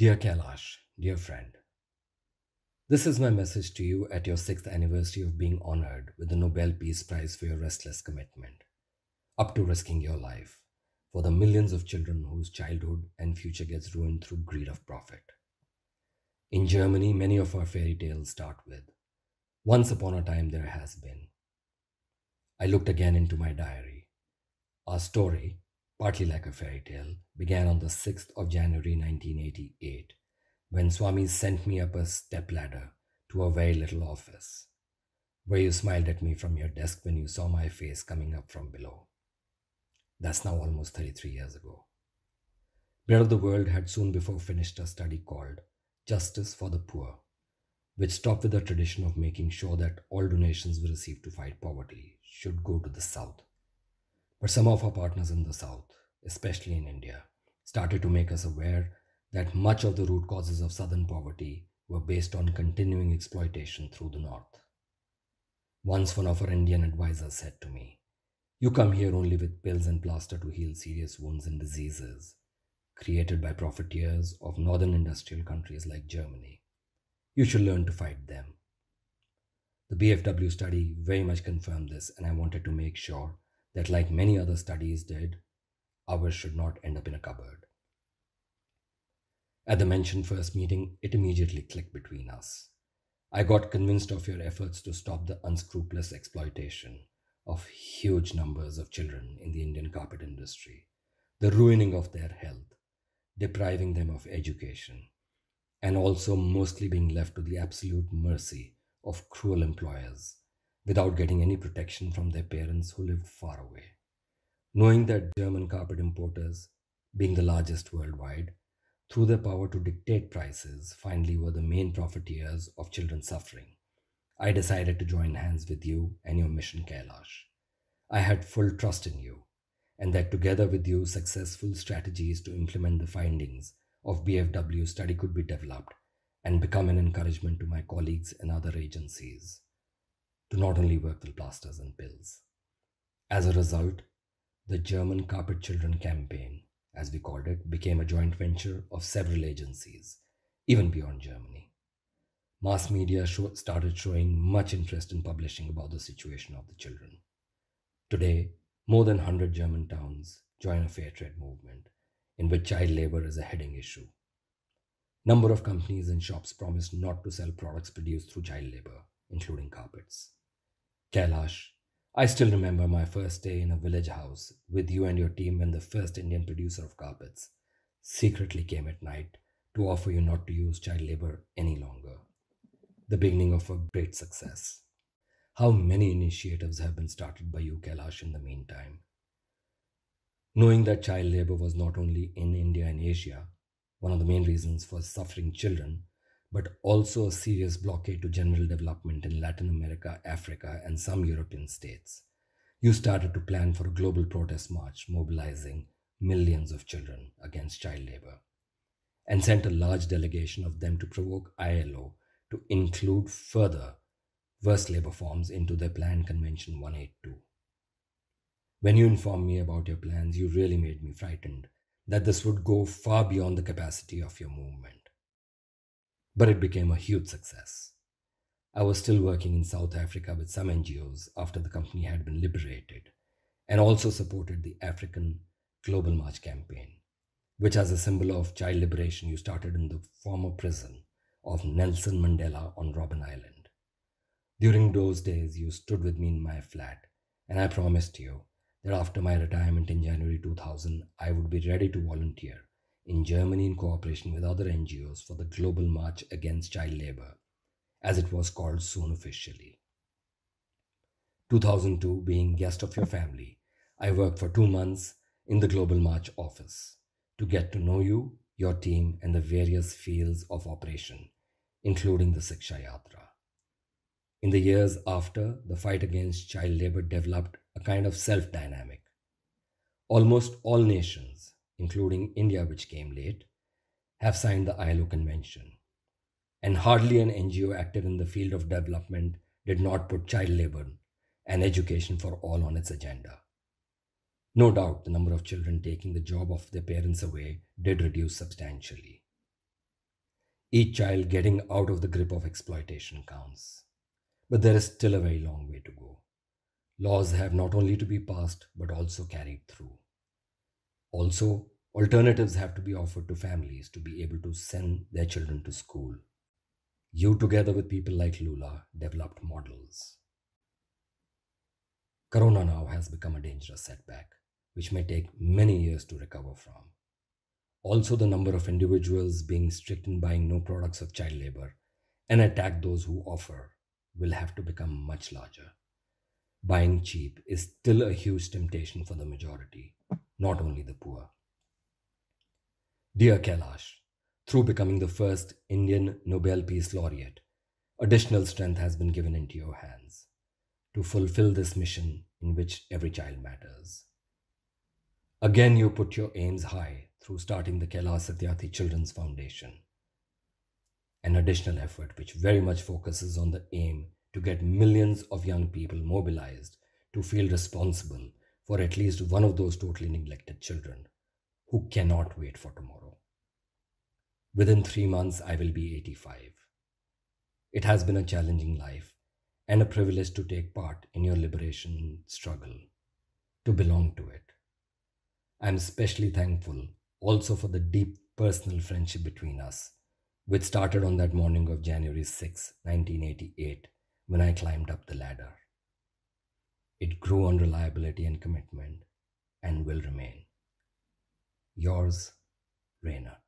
Dear Kailash, dear friend, this is my message to you at your sixth anniversary of being honored with the Nobel Peace Prize for your restless commitment, up to risking your life for the millions of children whose childhood and future gets ruined through greed of profit. In Germany, many of our fairy tales start with Once upon a time there has been. I looked again into my diary. Our story, partly like a fairy tale, began on the 6th of January 1988 when Swami sent me up a step ladder to a very little office, where you smiled at me from your desk when you saw my face coming up from below. That's now almost 33 years ago. Bread of the World had soon before finished a study called Justice for the Poor, which stopped with the tradition of making sure that all donations we received to fight poverty should go to the South. But some of our partners in the South, especially in India, started to make us aware that much of the root causes of southern poverty were based on continuing exploitation through the north. Once one of our Indian advisors said to me, You come here only with pills and plaster to heal serious wounds and diseases created by profiteers of northern industrial countries like Germany. You should learn to fight them. The BFW study very much confirmed this, and I wanted to make sure that, like many other studies did, ours should not end up in a cupboard. At the mentioned first meeting, it immediately clicked between us. I got convinced of your efforts to stop the unscrupulous exploitation of huge numbers of children in the Indian carpet industry, the ruining of their health, depriving them of education, and also mostly being left to the absolute mercy of cruel employers without getting any protection from their parents who lived far away knowing that German carpet importers, being the largest worldwide, through their power to dictate prices, finally were the main profiteers of children's suffering. I decided to join hands with you and your mission, Kailash. I had full trust in you, and that together with you, successful strategies to implement the findings of BFW study could be developed and become an encouragement to my colleagues and other agencies to not only work with plasters and pills. As a result, the German Carpet Children Campaign, as we called it, became a joint venture of several agencies, even beyond Germany. Mass media show- started showing much interest in publishing about the situation of the children. Today, more than 100 German towns join a fair trade movement in which child labor is a heading issue. Number of companies and shops promised not to sell products produced through child labor, including carpets. Kailash I still remember my first day in a village house with you and your team when the first Indian producer of carpets secretly came at night to offer you not to use child labor any longer. The beginning of a great success. How many initiatives have been started by you, Kailash, in the meantime? Knowing that child labor was not only in India and Asia, one of the main reasons for suffering children but also a serious blockade to general development in Latin America, Africa, and some European states. You started to plan for a global protest march mobilizing millions of children against child labor, and sent a large delegation of them to provoke ILO to include further worse labor forms into their planned Convention 182. When you informed me about your plans, you really made me frightened that this would go far beyond the capacity of your movement but it became a huge success. I was still working in South Africa with some NGOs after the company had been liberated, and also supported the African Global March campaign, which, as a symbol of child liberation, you started in the former prison of Nelson Mandela on Robben Island. During those days, you stood with me in my flat, and I promised you that after my retirement in January 2000, I would be ready to volunteer in Germany in cooperation with other NGOs for the Global March Against Child Labour, as it was called soon officially. 2002 being guest of your family, I worked for two months in the Global March office to get to know you, your team, and the various fields of operation, including the Siksha Yatra. In the years after, the fight against child labor developed a kind of self dynamic. Almost all nations, including India, which came late, have signed the ILO Convention. And hardly an NGO active in the field of development did not put child labor and education for all on its agenda. No doubt the number of children taking the job of their parents away did reduce substantially. Each child getting out of the grip of exploitation counts. But there is still a very long way to go. Laws have not only to be passed but also carried through. Also, alternatives have to be offered to families to be able to send their children to school. You, together with people like Lula, developed models. Corona now has become a dangerous setback, which may take many years to recover from. Also, the number of individuals being strict in buying no products of child labor and attack those who offer will have to become much larger. Buying cheap is still a huge temptation for the majority, not only the poor. Dear Kailash, through becoming the first Indian Nobel Peace Laureate, additional strength has been given into your hands to fulfill this mission in which every child matters. Again, you put your aims high through starting the Kailash Satyarthi Children's Foundation, an additional effort which very much focuses on the aim to get millions of young people mobilized to feel responsible for at least one of those totally neglected children who cannot wait for tomorrow. Within three months, I will be 85. It has been a challenging life and a privilege to take part in your liberation struggle, to belong to it. I am especially thankful also for the deep personal friendship between us, which started on that morning of January 6, 1988, when I climbed up the ladder. It grew on reliability and commitment and will remain. Yours, Rainer.